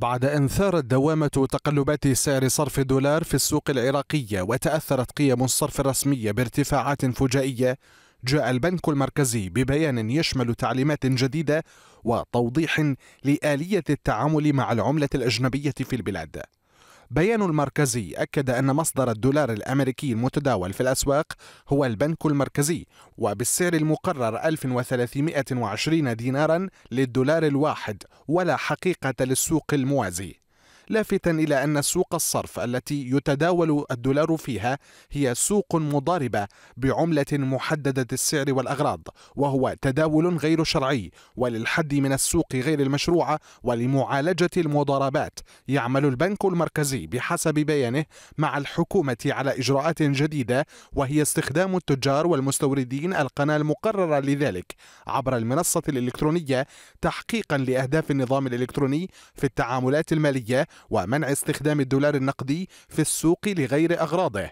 بعد أن ثارت دوامة تقلبات سعر صرف الدولار في السوق العراقية وتأثرت قيم الصرف الرسمية بارتفاعات فجائية جاء البنك المركزي ببيان يشمل تعليمات جديدة وتوضيح لآلية التعامل مع العملة الأجنبية في البلاد بيان المركزي أكد أن مصدر الدولار الأمريكي المتداول في الأسواق هو البنك المركزي وبالسعر المقرر 1320 دينارا للدولار الواحد ولا حقيقة للسوق الموازي لافتا إلى أن سوق الصرف التي يتداول الدولار فيها هي سوق مضاربة بعملة محددة السعر والأغراض وهو تداول غير شرعي وللحد من السوق غير المشروعة ولمعالجة المضاربات يعمل البنك المركزي بحسب بيانه مع الحكومة على إجراءات جديدة وهي استخدام التجار والمستوردين القناة المقررة لذلك عبر المنصة الإلكترونية تحقيقا لأهداف النظام الإلكتروني في التعاملات المالية ومنع استخدام الدولار النقدي في السوق لغير أغراضه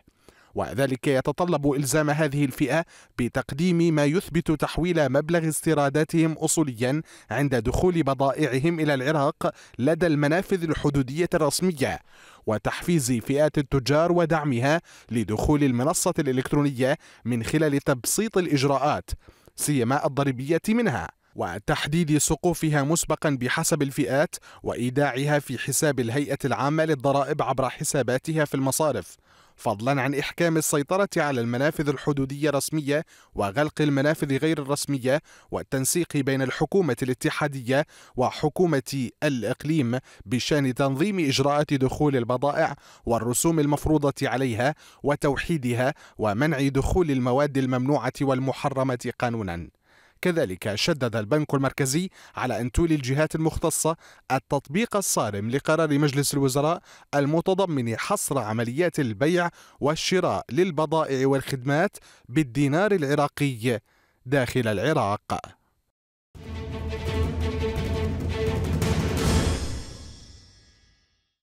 وذلك يتطلب إلزام هذه الفئة بتقديم ما يثبت تحويل مبلغ استيراداتهم أصوليا عند دخول بضائعهم إلى العراق لدى المنافذ الحدودية الرسمية وتحفيز فئات التجار ودعمها لدخول المنصة الإلكترونية من خلال تبسيط الإجراءات سيما الضريبية منها وتحديد سقوفها مسبقا بحسب الفئات وايداعها في حساب الهيئه العامه للضرائب عبر حساباتها في المصارف فضلا عن احكام السيطره على المنافذ الحدوديه الرسمية وغلق المنافذ غير الرسميه والتنسيق بين الحكومه الاتحاديه وحكومه الاقليم بشان تنظيم اجراءات دخول البضائع والرسوم المفروضه عليها وتوحيدها ومنع دخول المواد الممنوعه والمحرمه قانونا كذلك شدد البنك المركزي على أن تولي الجهات المختصة التطبيق الصارم لقرار مجلس الوزراء المتضمن حصر عمليات البيع والشراء للبضائع والخدمات بالدينار العراقي داخل العراق